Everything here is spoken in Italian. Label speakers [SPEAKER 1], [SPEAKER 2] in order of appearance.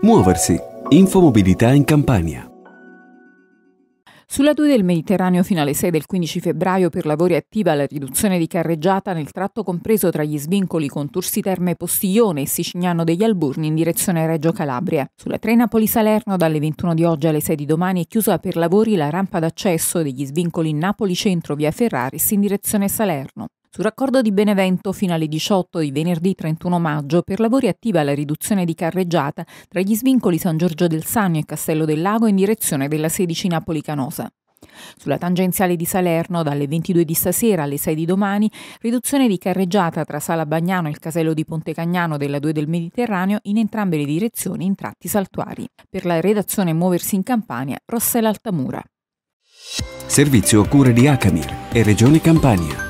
[SPEAKER 1] Muoversi. Infomobilità in Campania.
[SPEAKER 2] Sulla 2 del Mediterraneo fino alle 6 del 15 febbraio per lavori attiva la riduzione di carreggiata nel tratto compreso tra gli svincoli con Tursi Terme Postiglione e Sicignano degli Alburni in direzione Reggio Calabria. Sulla 3 Napoli-Salerno dalle 21 di oggi alle 6 di domani è chiusa per lavori la rampa d'accesso degli svincoli Napoli Centro via Ferraris in direzione Salerno. Sul raccordo di Benevento fino alle 18 di venerdì 31 maggio per lavori attiva la riduzione di carreggiata tra gli svincoli San Giorgio del Sannio e Castello del Lago in direzione della 16 Napoli Canosa. Sulla tangenziale di Salerno, dalle 22 di stasera alle 6 di domani, riduzione di carreggiata tra Sala Bagnano e il casello di Ponte Cagnano della 2 del Mediterraneo in entrambe le direzioni in tratti saltuari. Per la redazione Muoversi in Campania, Rossella Altamura.
[SPEAKER 3] Servizio a cura di Acamir e Regione Campania.